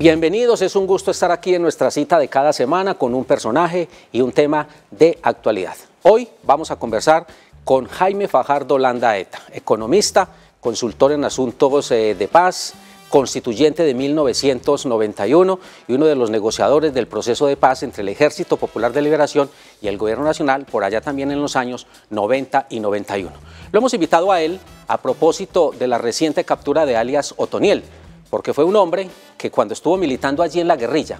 Bienvenidos, es un gusto estar aquí en nuestra cita de cada semana con un personaje y un tema de actualidad. Hoy vamos a conversar con Jaime Fajardo Landaeta, economista, consultor en asuntos eh, de paz, constituyente de 1991 y uno de los negociadores del proceso de paz entre el Ejército Popular de Liberación y el Gobierno Nacional, por allá también en los años 90 y 91. Lo hemos invitado a él a propósito de la reciente captura de alias Otoniel, porque fue un hombre que cuando estuvo militando allí en la guerrilla,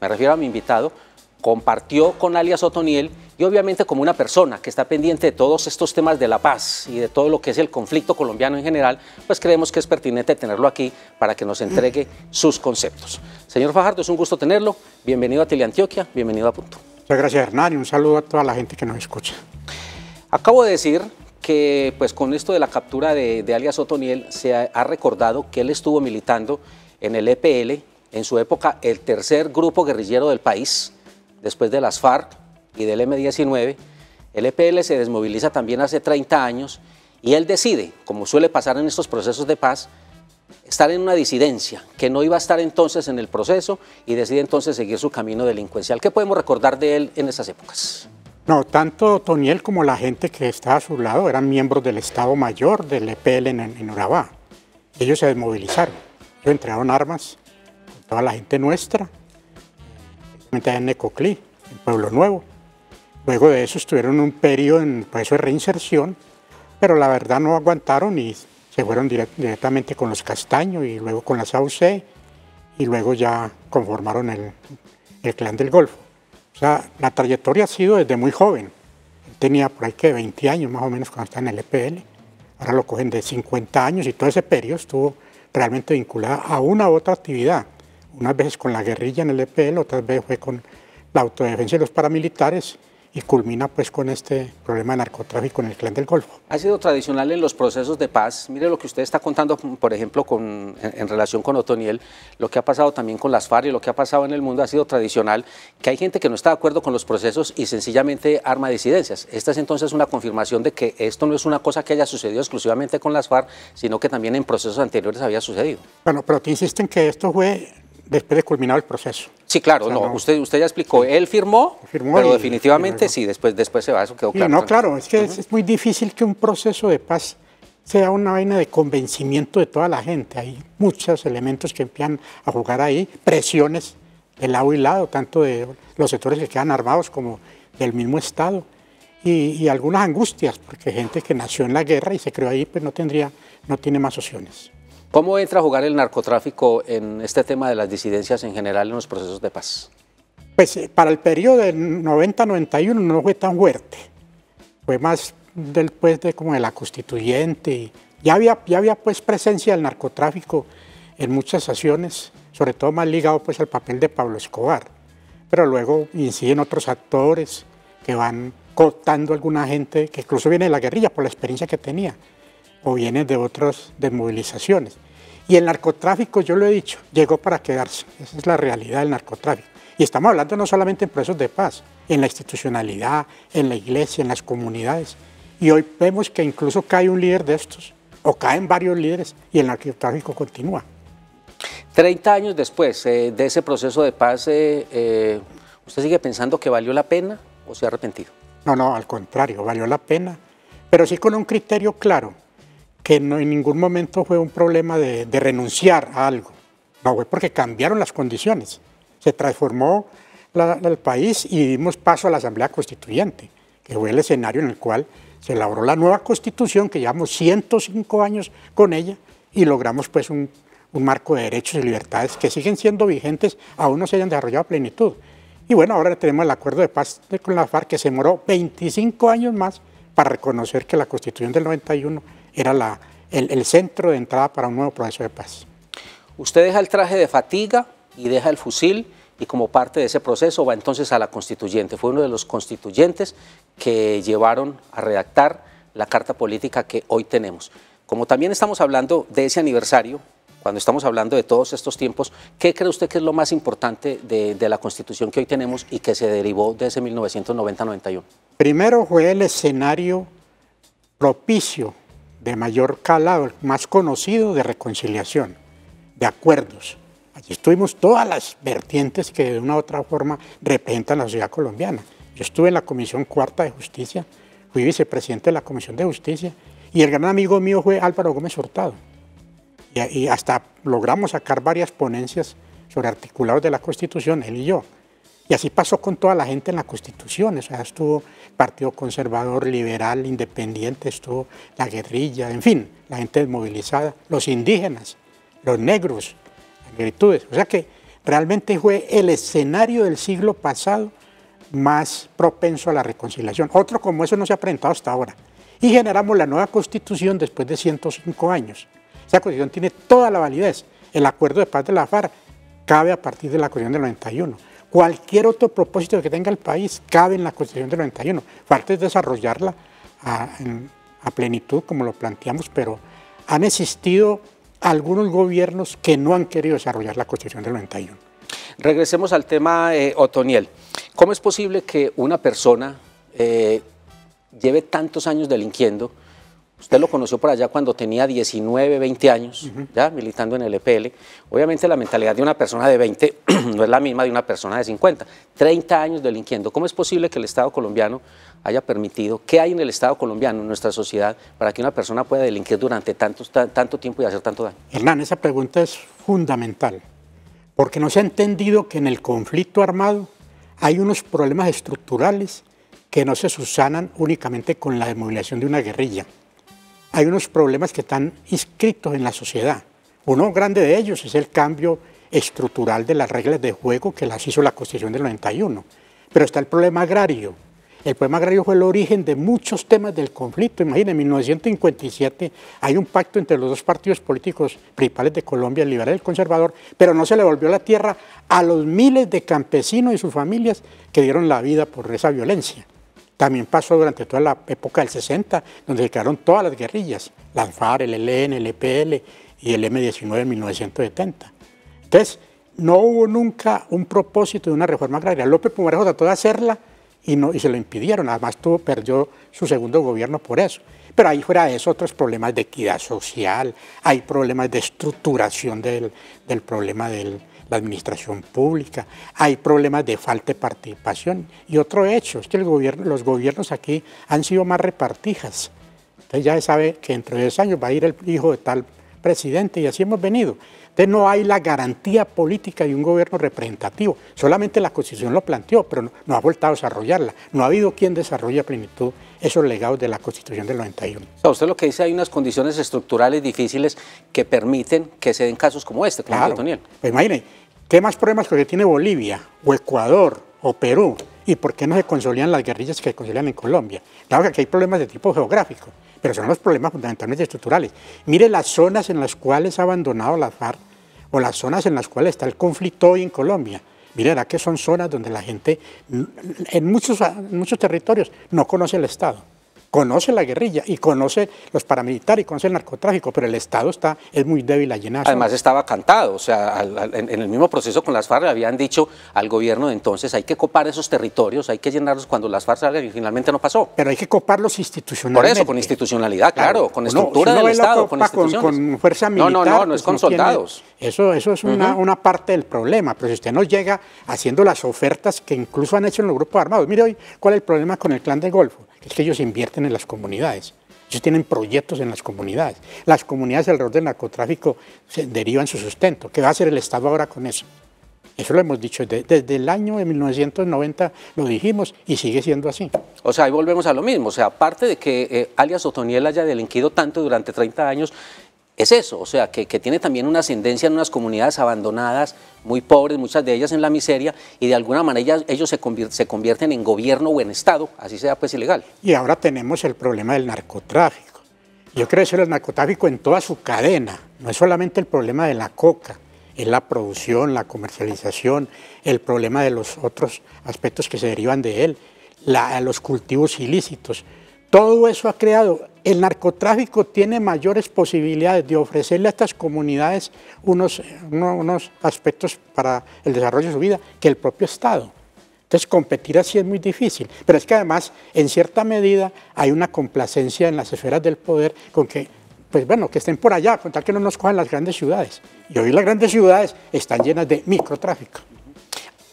me refiero a mi invitado, compartió con alias Otoniel y obviamente como una persona que está pendiente de todos estos temas de la paz y de todo lo que es el conflicto colombiano en general, pues creemos que es pertinente tenerlo aquí para que nos entregue sus conceptos. Señor Fajardo, es un gusto tenerlo. Bienvenido a Teleantioquia, bienvenido a Punto. Muchas gracias Hernán y un saludo a toda la gente que nos escucha. Acabo de decir que pues con esto de la captura de, de alias Otoniel se ha, ha, recordado que él estuvo militando en el EPL, en su época el tercer grupo guerrillero del país, después de las FARC y del M-19. El EPL se desmoviliza también hace 30 años y él decide, como suele pasar en estos procesos de paz, estar en una disidencia, que no iba a estar entonces en el proceso y decide entonces seguir su camino delincuencial. ¿Qué podemos recordar de él en esas épocas? No, tanto Toniel como la gente que estaba a su lado eran miembros del Estado Mayor del EPL en, Urabá. Ellos se desmovilizaron, ellos entregaron armas, a toda la gente nuestra, en Necoclí, en Pueblo Nuevo. Luego de eso estuvieron un periodo en proceso de reinserción, pero la verdad no aguantaron y se fueron directamente con los Castaños y luego con la AUC y luego ya conformaron el Clan del Golfo. O sea, la trayectoria ha sido desde muy joven. Tenía por ahí que 20 años más o menos cuando estaba en el EPL. Ahora lo cogen de 50 años y todo ese periodo estuvo realmente vinculado a una u otra actividad. Unas veces con la guerrilla en el EPL, otras veces fue con la autodefensa y los paramilitares y culmina pues con este problema de narcotráfico en el clan del Golfo. Ha sido tradicional en los procesos de paz, mire lo que usted está contando, por ejemplo, con, en, relación con Otoniel, lo que ha pasado también con las FARC y lo que ha pasado en el mundo ha sido tradicional, que hay gente que no está de acuerdo con los procesos y sencillamente arma disidencias. Esta es entonces una confirmación de que esto no es una cosa que haya sucedido exclusivamente con las FARC, sino que también en procesos anteriores había sucedido. Bueno, pero te insisten que esto fue después de culminado el proceso. Sí, claro, no, usted, usted ya explicó, él firmó, pero definitivamente sí, después, después se va, eso quedó claro. no, claro, es que es, muy difícil que un proceso de paz sea una vaina de convencimiento de toda la gente. Hay muchos elementos que empiezan a jugar ahí, presiones de lado y lado, tanto de los sectores que quedan armados como del mismo Estado, y, y algunas angustias, porque gente que nació en la guerra y se creó ahí, pues no tendría, no tiene más opciones. ¿Cómo entra a jugar el narcotráfico en este tema de las disidencias en general en los procesos de paz? Pues eh, para el periodo del 90-91 no fue tan fuerte, fue más después de como de la constituyente, ya había, ya había pues presencia del narcotráfico en muchas acciones, sobre todo más ligado pues al papel de Pablo Escobar, pero luego inciden otros actores que van cortando alguna gente que incluso viene de la guerrilla por la experiencia que tenía, o viene de otras desmovilizaciones. Y el narcotráfico, yo lo he dicho, llegó para quedarse. Esa es la realidad del narcotráfico. Y estamos hablando no solamente en procesos de paz, en la institucionalidad, en la iglesia, en las comunidades. Y hoy vemos que incluso cae un líder de estos, o caen varios líderes, y el narcotráfico continúa. 30 años después eh, de ese proceso de paz, eh, eh, ¿usted sigue pensando que valió la pena o se ha arrepentido? No, no, al contrario, valió la pena, pero sí con un criterio claro que en ningún momento fue un problema de, renunciar a algo. No, fue porque cambiaron las condiciones. Se transformó el país y dimos paso a la Asamblea Constituyente, que fue el escenario en el cual se elaboró la nueva Constitución, que llevamos 105 años con ella, y logramos pues un, un marco de derechos y libertades que siguen siendo vigentes, aún no se hayan desarrollado a plenitud. Y bueno, ahora tenemos el acuerdo de paz con la FARC, que se demoró 25 años más para reconocer que la Constitución del 91 era el, centro de entrada para un nuevo proceso de paz. Usted deja el traje de fatiga y deja el fusil y como parte de ese proceso va entonces a la constituyente. Fue uno de los constituyentes que llevaron a redactar la carta política que hoy tenemos. Como también estamos hablando de ese aniversario, cuando estamos hablando de todos estos tiempos, ¿qué cree usted que es lo más importante de, de la constitución que hoy tenemos y que se derivó de ese 1990-91? Primero fue el escenario propicio de mayor calado, más conocido de reconciliación, de acuerdos. Allí estuvimos todas las vertientes que de una u otra forma representan la sociedad colombiana. Yo estuve en la Comisión Cuarta de Justicia, fui vicepresidente de la Comisión de Justicia y el gran amigo mío fue Álvaro Gómez Hurtado. y hasta logramos sacar varias ponencias sobre articulados de la Constitución, él y yo. Y así pasó con toda la gente en la Constitución, o sea, estuvo Partido Conservador, Liberal, Independiente, estuvo la guerrilla, en fin, la gente desmovilizada, los indígenas, los negros, las virtudes. O sea que realmente fue el escenario del siglo pasado más propenso a la reconciliación. Otro como eso no se ha presentado hasta ahora. Y generamos la nueva Constitución después de 105 años. Esa Constitución tiene toda la validez. El acuerdo de paz de la FARC cabe a partir de la Constitución del 91. Cualquier otro propósito que tenga el país cabe en la Constitución del 91. Parte es desarrollarla a, plenitud, como lo planteamos, pero han existido algunos gobiernos que no han querido desarrollar la Constitución del 91. Regresemos al tema, eh, Otoniel. ¿Cómo es posible que una persona eh, lleve tantos años delinquiendo? Usted lo conoció por allá cuando tenía 19, 20 años, ya militando en el EPL. Obviamente la mentalidad de una persona de 20 no es la misma de una persona de 50. 30 años delinquiendo. ¿Cómo es posible que el Estado colombiano haya permitido, qué hay en el Estado colombiano, en nuestra sociedad, para que una persona pueda delinquir durante tanto, tanto tiempo y hacer tanto daño? Hernán, esa pregunta es fundamental, porque no se ha entendido que en el conflicto armado hay unos problemas estructurales que no se subsanan únicamente con la desmovilización de una guerrilla hay unos problemas que están inscritos en la sociedad. Uno grande de ellos es el cambio estructural de las reglas de juego que las hizo la Constitución del 91. Pero está el problema agrario. El problema agrario fue el origen de muchos temas del conflicto. Imagínense, en 1957 hay un pacto entre los dos partidos políticos principales de Colombia, el liberal y el conservador, pero no se le volvió la tierra a los miles de campesinos y sus familias que dieron la vida por esa violencia. También pasó durante toda la época del 60, donde se quedaron todas las guerrillas, las FARC, el ELN, e el EPL y el M-19 en 1970. Entonces, no hubo nunca un propósito de una reforma agraria. López Pumarejo trató de hacerla y, no, y se lo impidieron. Además, tuvo, perdió su segundo gobierno por eso. Pero ahí fuera de eso, otros problemas de equidad social, hay problemas de estructuración del problema del, la administración pública, hay problemas de falta de participación. Y otro hecho es que los gobiernos aquí han sido más repartijas. Usted ya sabe que dentro de 10 años va a ir el hijo de tal presidente y así hemos venido. Entonces no hay la garantía política de un gobierno representativo. Solamente la Constitución lo planteó, pero no, ha vuelto a desarrollarla. No ha habido quien desarrolle a plenitud esos legados de la Constitución del 91. O usted lo que dice, hay unas condiciones estructurales difíciles que permiten que se den casos como este, como claro. Pues imagínense, ¿qué más problemas tiene Bolivia o Ecuador o Perú? ¿Y por qué no se consolidan las guerrillas que se consolidan en Colombia? Claro que aquí hay problemas de tipo geográfico, pero son los problemas fundamentalmente estructurales. Mire las zonas en las cuales ha abandonado la FARC o las zonas en las cuales está el conflicto hoy en Colombia. Miren, aquí son zonas donde la gente, en muchos, muchos territorios, no conoce el Estado conoce la guerrilla y conoce los paramilitares y conoce el narcotráfico, pero el Estado está, es muy débil a llenar. Además estaba cantado, o sea, en el mismo proceso con las FARC le habían dicho al gobierno de entonces hay que copar esos territorios, hay que llenarlos cuando las FARC salgan y finalmente no pasó. Pero hay que coparlos institucionalmente. Por eso, con institucionalidad, claro, con estructura del Estado, con Con, fuerza militar. No, no, no, no es pues con soldados. eso, eso es una, una parte del problema, pero si usted no llega haciendo las ofertas que incluso han hecho en los grupos armados, mire hoy cuál es el problema con el clan del Golfo es que ellos invierten en las comunidades. Ellos tienen proyectos en las comunidades. Las comunidades alrededor del narcotráfico se derivan su sustento. ¿Qué va a hacer el Estado ahora con eso? Eso lo hemos dicho desde, el año de 1990, lo dijimos y sigue siendo así. O sea, ahí volvemos a lo mismo. O sea, aparte de que eh, alias Otoniel haya delinquido tanto durante 30 años, es eso, o sea, que, tiene también una ascendencia en unas comunidades abandonadas, muy pobres, muchas de ellas en la miseria, y de alguna manera ellos se, convierten en gobierno o en Estado, así sea pues ilegal. Y ahora tenemos el problema del narcotráfico. Yo creo que el narcotráfico en toda su cadena, no es solamente el problema de la coca, es la producción, la comercialización, el problema de los otros aspectos que se derivan de él, los cultivos ilícitos. Todo eso ha creado, el narcotráfico tiene mayores posibilidades de ofrecerle a estas comunidades unos, unos aspectos para el desarrollo de su vida que el propio Estado. Entonces competir así es muy difícil, pero es que además en cierta medida hay una complacencia en las esferas del poder con que, pues bueno, que estén por allá, con tal que no nos cojan las grandes ciudades. Y hoy las grandes ciudades están llenas de microtráfico.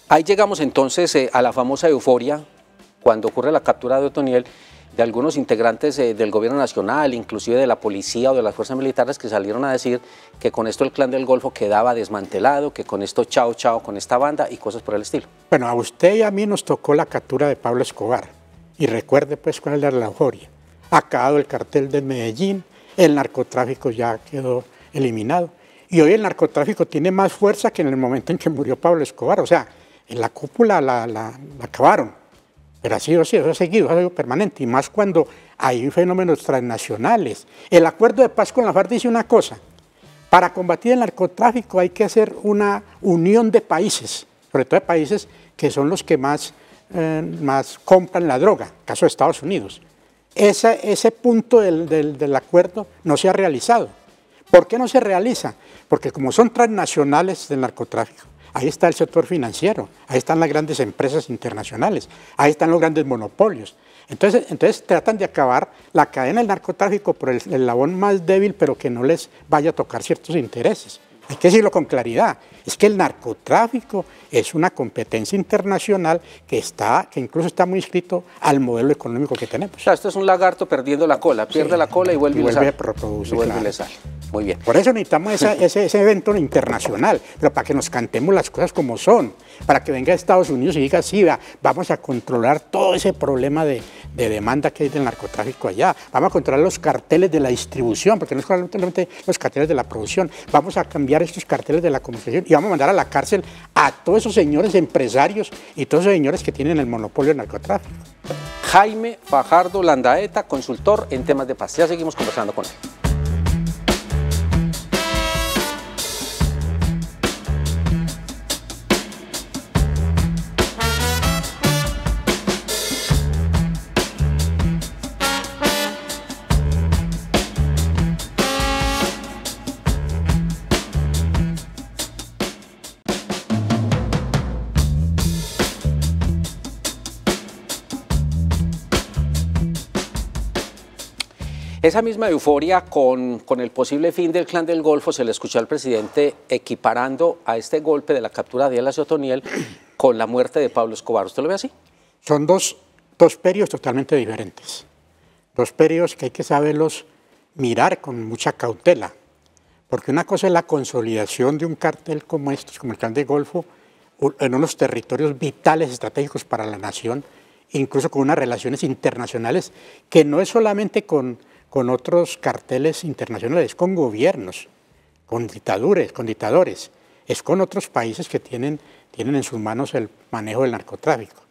Ahí llegamos entonces eh, a la famosa euforia cuando ocurre la captura de Otoniel de algunos integrantes eh, del gobierno nacional, inclusive de la policía o de las fuerzas militares que salieron a decir que con esto el clan del Golfo quedaba desmantelado, que con esto chao chao con esta banda y cosas por el estilo. Bueno, a usted y a mí nos tocó la captura de Pablo Escobar y recuerde pues cuál era la euforia. Acabado el cartel de Medellín, el narcotráfico ya quedó eliminado y hoy el narcotráfico tiene más fuerza que en el momento en que murió Pablo Escobar, o sea, en la cúpula la acabaron. Pero ha sido así, eso ha seguido, es algo permanente, y más cuando hay fenómenos transnacionales. El acuerdo de paz con la FARC dice una cosa, para combatir el narcotráfico hay que hacer una unión de países, sobre todo de países que son los que más, eh, más compran la droga, caso de Estados Unidos. ese punto del, del acuerdo no se ha realizado. ¿Por qué no se realiza? Porque como son transnacionales del narcotráfico, Ahí está el sector financiero, ahí están las grandes empresas internacionales, ahí están los grandes monopolios. Entonces, entonces tratan de acabar la cadena del narcotráfico por el, más débil, pero que no les vaya a tocar ciertos intereses. Hay que decirlo con claridad, es que el narcotráfico es una competencia internacional que está, que incluso está muy inscrito al modelo económico que tenemos. sea, esto es un lagarto perdiendo la cola, pierde la cola y vuelve, a, muy bien. Por eso necesitamos ese, evento internacional, pero para que nos cantemos las cosas como son, para que venga Estados Unidos y diga, sí, vamos a controlar todo ese problema de, demanda que hay del narcotráfico allá, vamos a controlar los carteles de la distribución, porque no es solamente los carteles de la producción, vamos a cambiar estos carteles de la comunicación y vamos a mandar a la cárcel a todos esos señores empresarios y todos esos señores que tienen el monopolio del narcotráfico. Jaime Fajardo Landaeta, consultor en temas de paz. Ya seguimos conversando con él. Esa misma euforia con, el posible fin del clan del Golfo se le escuchó al presidente equiparando a este golpe de la captura de El Otoniel con la muerte de Pablo Escobar. ¿Usted lo ve así? Son dos, dos periodos totalmente diferentes. Dos periodos que hay que saberlos mirar con mucha cautela. Porque una cosa es la consolidación de un cartel como este, como el clan del Golfo, en unos territorios vitales, estratégicos para la nación, incluso con unas relaciones internacionales que no es solamente con con otros carteles internacionales, con gobiernos, con dictaduras, con dictadores, es con otros países que tienen, tienen en sus manos el manejo del narcotráfico.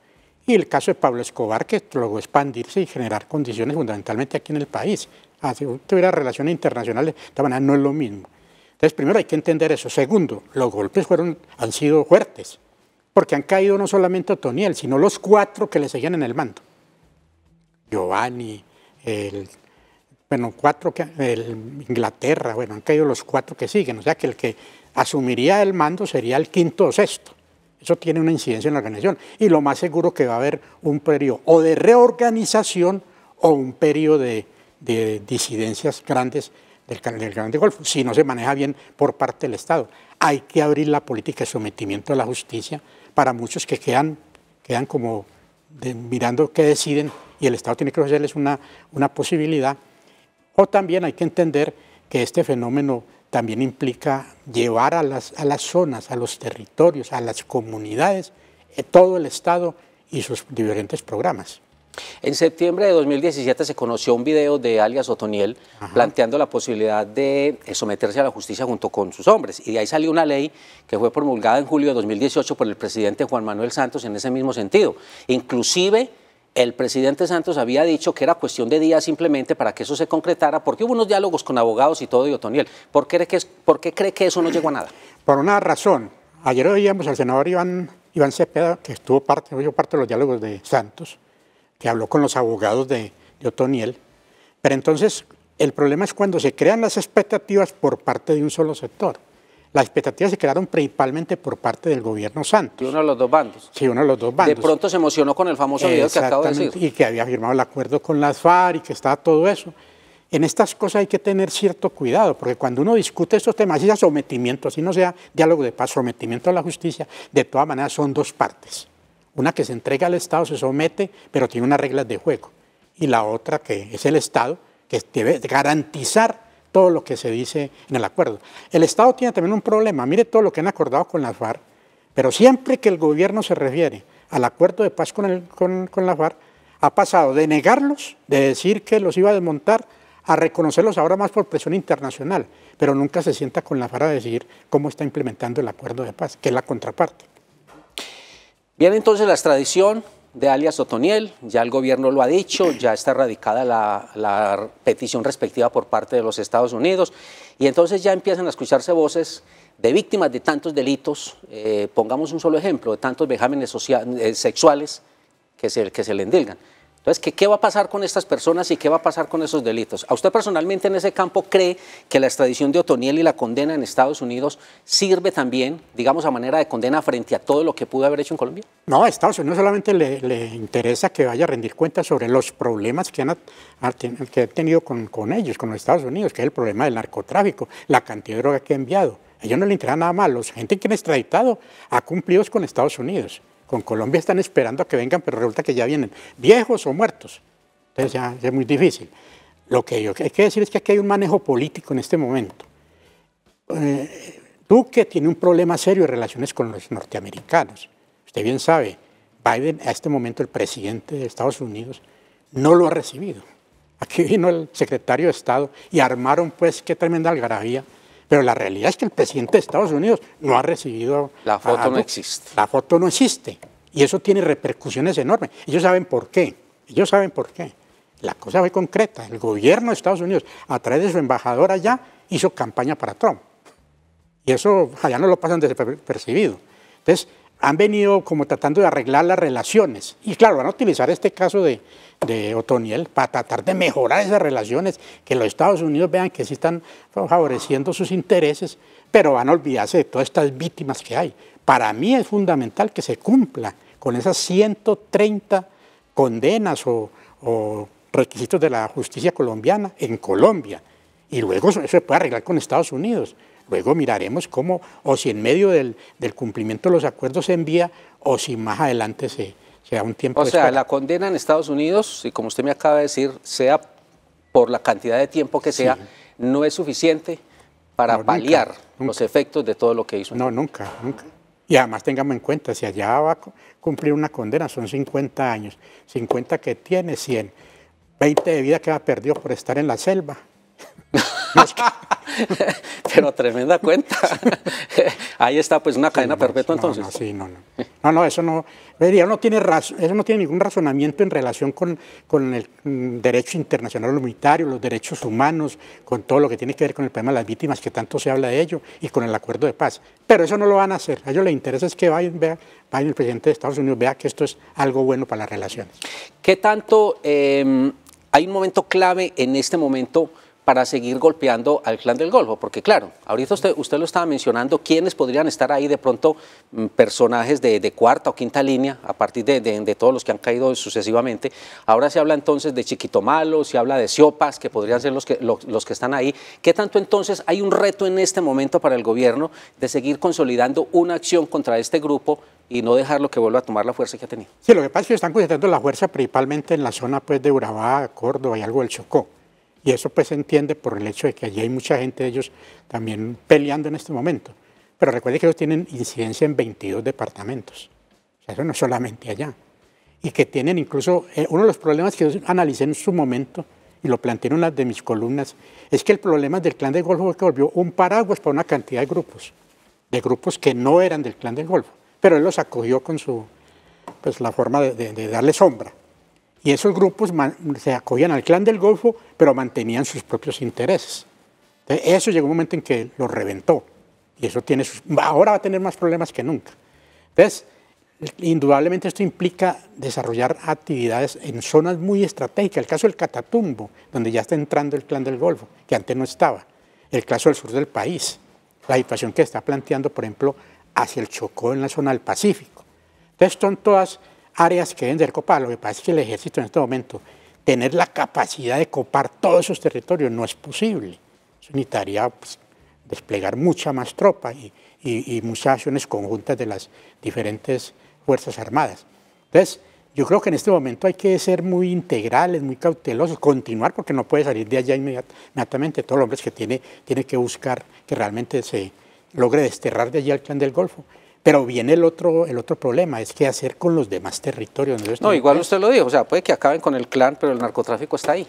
Y el caso de Pablo Escobar, que logró expandirse y generar condiciones fundamentalmente aquí en el país. Ah, si tuviera relaciones internacionales, de no es lo mismo. Entonces, primero hay que entender eso. Segundo, los golpes fueron, han sido fuertes, porque han caído no solamente Otoniel, sino los cuatro que le seguían en el mando. Giovanni, el bueno, cuatro que, el, Inglaterra, bueno, han caído los cuatro que siguen, o sea que el que asumiría el mando sería el quinto o sexto. Eso tiene una incidencia en la organización y lo más seguro que va a haber un periodo o de reorganización o un periodo de, disidencias grandes del, del Golfo, si no se maneja bien por parte del Estado. Hay que abrir la política de sometimiento a la justicia para muchos que quedan, quedan como mirando qué deciden y el Estado tiene que ofrecerles una, una posibilidad o también hay que entender que este fenómeno también implica llevar a las, a las zonas, a los territorios, a las comunidades, eh, todo el Estado y sus diferentes programas. En septiembre de 2017 se conoció un video de alias Otoniel planteando la posibilidad de eh, someterse a la justicia junto con sus hombres. Y de ahí salió una ley que fue promulgada en julio de 2018 por el presidente Juan Manuel Santos en ese mismo sentido. Inclusive el presidente Santos había dicho que era cuestión de días simplemente para que eso se concretara, porque hubo unos diálogos con abogados y todo, de Otoniel. ¿Por qué, cree que, eso no llegó a nada? Por una razón. Ayer oíamos al senador Iván, Iván Cepeda, que estuvo parte, parte de los diálogos de Santos, que habló con los abogados de, de Otoniel. Pero entonces, el problema es cuando se crean las expectativas por parte de un solo sector. Las expectativas se crearon principalmente por parte del gobierno Santos. Y uno de los dos bandos. Sí, uno de los dos bandos. De pronto se emocionó con el famoso video que acabo de decir. Y que había firmado el acuerdo con las FARC y que estaba todo eso. En estas cosas hay que tener cierto cuidado, porque cuando uno discute estos temas, si sea sometimiento, si no sea diálogo de paz, sometimiento a la justicia, de todas maneras son dos partes. Una que se entrega al Estado, se somete, pero tiene unas reglas de juego. Y la otra que es el Estado, que debe garantizar todo lo que se dice en el acuerdo. El Estado tiene también un problema, mire todo lo que han acordado con las FARC, pero siempre que el gobierno se refiere al acuerdo de paz con, el, con, las FARC, ha pasado de negarlos, de decir que los iba a desmontar, a reconocerlos ahora más por presión internacional, pero nunca se sienta con la FARC a decir cómo está implementando el acuerdo de paz, que es la contraparte. Bien, entonces la extradición, de alias Otoniel, ya el gobierno lo ha dicho, ya está radicada la, petición respectiva por parte de los Estados Unidos y entonces ya empiezan a escucharse voces de víctimas de tantos delitos, eh, pongamos un solo ejemplo, de tantos vejámenes eh, sexuales que se, que se le endilgan. Entonces, ¿qué, va a pasar con estas personas y qué va a pasar con esos delitos? ¿A usted personalmente en ese campo cree que la extradición de Otoniel y la condena en Estados Unidos sirve también, digamos, a manera de condena frente a todo lo que pudo haber hecho en Colombia? No, a Estados Unidos solamente le, interesa que vaya a rendir cuentas sobre los problemas que han, que ha tenido con, ellos, con los Estados Unidos, que es el problema del narcotráfico, la cantidad de droga que ha enviado. A ellos no le interesa nada más. La gente que han extraditado ha cumplido con Estados Unidos. Con Colombia están esperando a que vengan, pero resulta que ya vienen viejos o muertos. Entonces ya, es muy difícil. Lo que yo, hay que decir es que aquí hay un manejo político en este momento. Eh, Duque tiene un problema serio de relaciones con los norteamericanos. Usted bien sabe, Biden, a este momento el presidente de Estados Unidos, no lo ha recibido. Aquí vino el secretario de Estado y armaron pues qué tremenda algarabía pero la realidad es que el presidente de Estados Unidos no ha recibido... La foto no existe. La foto no existe. Y eso tiene repercusiones enormes. Ellos saben por qué. Ellos saben por qué. La cosa fue concreta. El gobierno de Estados Unidos, a través de su embajador allá, hizo campaña para Trump. Y eso ya no lo pasan desapercibido. Entonces, han venido como tratando de arreglar las relaciones. Y claro, van a utilizar este caso de, de Otoniel para tratar de mejorar esas relaciones, que los Estados Unidos vean que sí están favoreciendo sus intereses, pero van a olvidarse de todas estas víctimas que hay. Para mí es fundamental que se cumpla con esas 130 condenas o, o requisitos de la justicia colombiana en Colombia. Y luego eso se puede arreglar con Estados Unidos. Luego miraremos cómo, o si en medio del, cumplimiento de los acuerdos se envía, o si más adelante se, da un tiempo. O sea, la condena en Estados Unidos, y como usted me acaba de decir, sea por la cantidad de tiempo que sea, no es suficiente para paliar los efectos de todo lo que hizo. No, nunca, nunca. Y además tengamos en cuenta, si allá va a cumplir una condena, son 50 años, 50 que tiene, 100, 20 de vida que ha perdido por estar en la selva. Pero tremenda cuenta. Ahí está pues una cadena perpetua entonces. No, no, no. eso no, tiene eso no tiene ningún razonamiento en relación con, el mm, derecho internacional humanitario, los derechos humanos, con todo lo que tiene que ver con el problema de las víctimas, que tanto se habla de ello, y con el acuerdo de paz. Pero eso no lo van a hacer. A ellos les interesa es que vayan vea, el presidente de Estados Unidos, vea que esto es algo bueno para las relaciones. ¿Qué tanto em, hay un momento clave en este momento? para seguir golpeando al clan del Golfo? Porque claro, ahorita usted, usted lo estaba mencionando, ¿quiénes podrían estar ahí de pronto mm, personajes de, cuarta o quinta línea a partir de, todos los que han caído sucesivamente? Ahora se habla entonces de chiquito malo se habla de Siopas, que podrían ser los que, los, que están ahí. ¿Qué tanto entonces hay un reto en este momento para el gobierno de seguir consolidando una acción contra este grupo y no dejarlo que vuelva a tomar la fuerza que ha tenido. Sí, lo que pasa es que están concentrando la fuerza principalmente en la zona pues, de Urabá, Córdoba y algo del Chocó. Y eso pues se entiende por el hecho de que allí hay mucha gente de ellos también peleando en este momento. Pero recuerde que ellos tienen incidencia en 22 departamentos. O sea, eso no solamente allá. Y que tienen incluso, eh, uno de los problemas que yo analicé en su momento, y lo planteé en una de mis columnas, es que el problema del clan del Golfo fue que volvió un paraguas para una cantidad de grupos, de grupos que no eran del clan del Golfo. Pero él los acogió con su, pues, la forma de darle sombra. Y esos grupos se acogían al clan del Golfo, pero mantenían sus propios intereses. eso llegó un momento en que lo reventó. Y eso tiene sus, ahora va a tener más problemas que nunca. Entonces, indudablemente esto implica desarrollar actividades en zonas muy estratégicas. El caso del Catatumbo, donde ya está entrando el clan del Golfo, que antes no estaba. El caso del sur del país. La situación que está planteando, por ejemplo, hacia el Chocó en la zona del Pacífico. Entonces, son todas áreas que deben ser copadas. Lo que pasa es que el ejército en este momento, tener la capacidad de copar todos esos territorios no es posible. Se necesitaría pues, desplegar mucha más tropa y, y, muchas acciones conjuntas de las diferentes Fuerzas Armadas. Entonces, yo creo que en este momento hay que ser muy integrales, muy cautelosos, continuar porque no puede salir de allá inmediatamente. Todo el hombre que tiene, tiene que buscar que realmente se logre desterrar de allí al clan del Golfo pero viene el otro, el otro problema, es qué hacer con los demás territorios. No, igual usted lo dijo, o sea, puede que acaben con el clan, pero el narcotráfico está ahí.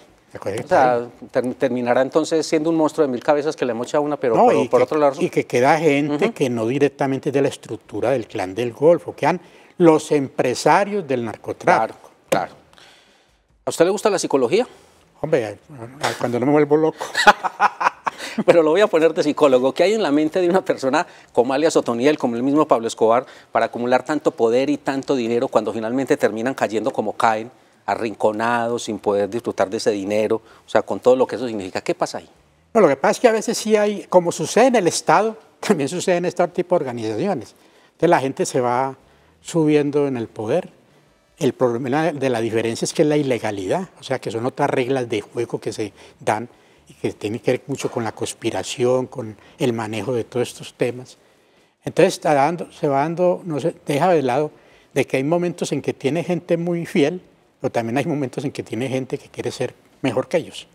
terminará entonces siendo un monstruo de mil cabezas que le mocha una, pero por, otro lado... Y que queda gente que no directamente es de la estructura del clan del Golfo, que han los empresarios del narcotráfico. Claro, claro. ¿A usted le gusta la psicología? Hombre, cuando no me vuelvo loco. pero lo voy a poner de psicólogo, ¿qué hay en la mente de una persona como alias Otoniel, como el mismo Pablo Escobar, para acumular tanto poder y tanto dinero cuando finalmente terminan cayendo como caen, arrinconados, sin poder disfrutar de ese dinero, o sea, con todo lo que eso significa? ¿Qué pasa ahí? Bueno, lo que pasa es que a veces sí hay, como sucede en el Estado, también sucede en este tipo de organizaciones. Entonces la gente se va subiendo en el poder. El problema de la diferencia es que es la ilegalidad, o sea, que son otras reglas de juego que se dan y que tiene que ver mucho con la conspiración, con el manejo de todos estos temas. Entonces está dando, se va dando, no se deja de lado de que hay momentos en que tiene gente muy fiel, pero también hay momentos en que tiene gente que quiere ser mejor que ellos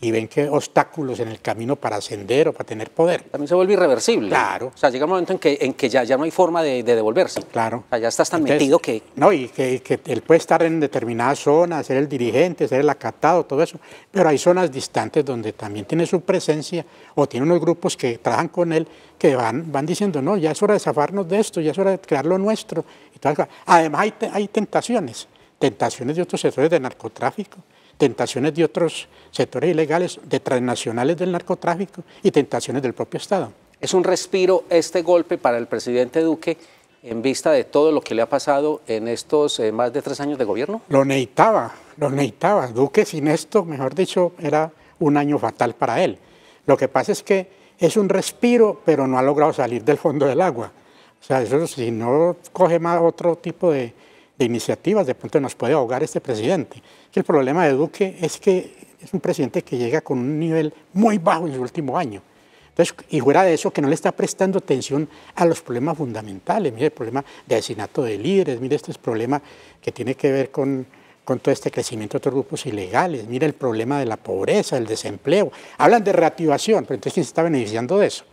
y ven que obstáculos en el camino para ascender o para tener poder. También se vuelve irreversible. Claro. O sea, llega un momento en que, en que ya, ya no hay forma de, devolverse. Claro. O sea, ya estás tan metido que... No, y que, él puede estar en determinada zona, ser el dirigente, ser el acatado, todo eso, pero hay zonas distantes donde también tiene su presencia o tiene unos grupos que trabajan con él que van, van diciendo, no, ya es hora de zafarnos de esto, ya es hora de crear lo nuestro. Y Además hay, hay tentaciones, tentaciones de otros sectores de narcotráfico, tentaciones de otros sectores ilegales, de transnacionales del narcotráfico y tentaciones del propio Estado. Es un respiro este golpe para el presidente Duque en vista de todo lo que le ha pasado en estos eh, más de tres años de gobierno. Lo necesitaba, lo necesitaba. Duque sin esto, mejor dicho, era un año fatal para él. Lo que pasa es que es un respiro, pero no ha logrado salir del fondo del agua. O sea, eso, si no coge más otro tipo de, de iniciativas, de pronto nos puede ahogar este presidente. el problema de Duque es que es un presidente que llega con un nivel muy bajo en su último año. y fuera de eso, que no le está prestando atención a los problemas fundamentales. Mire el problema de asesinato de líderes, mire este problema que tiene que ver con, con todo este crecimiento de otros grupos ilegales, mire el problema de la pobreza, el desempleo. Hablan de reactivación, pero entonces, ¿quién se está beneficiando de eso?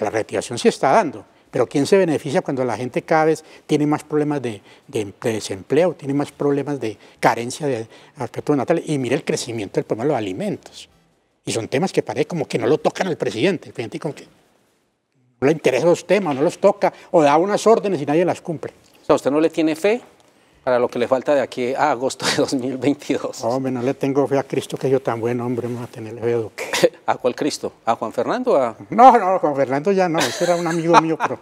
La reactivación sí está dando pero ¿quién se beneficia cuando la gente cada vez tiene más problemas de, desempleo, tiene más problemas de carencia de aspectos natal? Y mire el crecimiento del problema de los alimentos. Y son temas que parece como que no lo tocan al presidente. El presidente como que no le interesan los temas, no los toca, o da unas órdenes y nadie las cumple. sea, ¿usted no le tiene fe para lo que le falta de aquí a agosto de 2022. Hombre, no le tengo fe a Cristo que yo tan buen hombre, voy a tener fe a ¿A cuál Cristo? ¿A Juan Fernando? A... No, no, Juan Fernando ya no, ese era un amigo mío, pero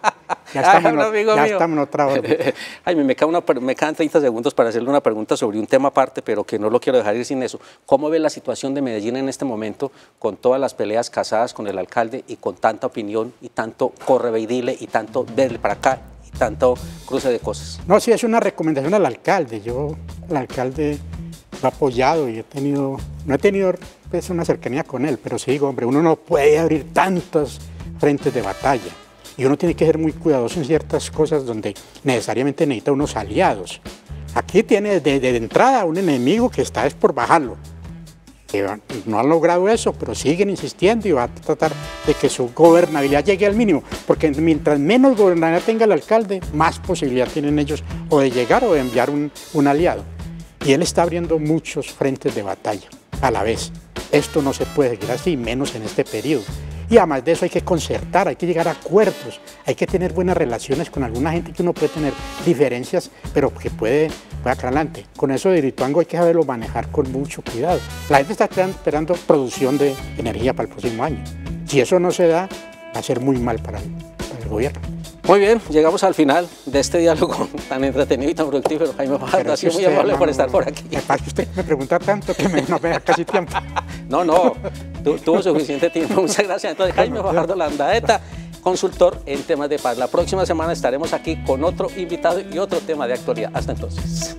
ya estamos, en otra Ay, me, quedan me 30 segundos para hacerle una pregunta sobre un tema aparte, pero que no lo quiero dejar ir sin eso. ¿Cómo ve la situación de Medellín en este momento con todas las peleas casadas con el alcalde y con tanta opinión y tanto correveidile y tanto desde para acá tanto cruce de cosas. No, sí, es una recomendación al alcalde. Yo, el alcalde lo ha apoyado y he tenido, no he tenido pues, una cercanía con él, pero sí digo, hombre, uno no puede abrir tantas frentes de batalla. Y uno tiene que ser muy cuidadoso en ciertas cosas donde necesariamente necesita unos aliados. Aquí tiene desde de entrada un enemigo que está es por bajarlo no han logrado eso, pero siguen insistiendo y va a tratar de que su gobernabilidad llegue al mínimo, porque mientras menos gobernabilidad tenga el alcalde, más posibilidad tienen ellos o de llegar o de enviar un, un aliado. Y él está abriendo muchos frentes de batalla a la vez. Esto no se puede seguir así, menos en este periodo. Y además de eso hay que concertar, hay que llegar a acuerdos, hay que tener buenas relaciones con alguna gente que uno puede tener diferencias, pero que puede, aclarar adelante. Con eso de Irituango hay que saberlo manejar con mucho cuidado. La gente está esperando producción de energía para el próximo año. Si eso no se da, va a ser muy mal para el, gobierno. Muy bien, llegamos al final de este diálogo tan entretenido y tan productivo. Jaime va ha sido muy amable por estar por aquí. Me usted me pregunta tanto que no me da casi tiempo. No, no, tuvo suficiente tiempo. Muchas gracias. Entonces, Jaime Fajardo Landaeta, consultor en temas de paz. La próxima semana estaremos aquí con otro invitado y otro tema de actualidad. Hasta entonces.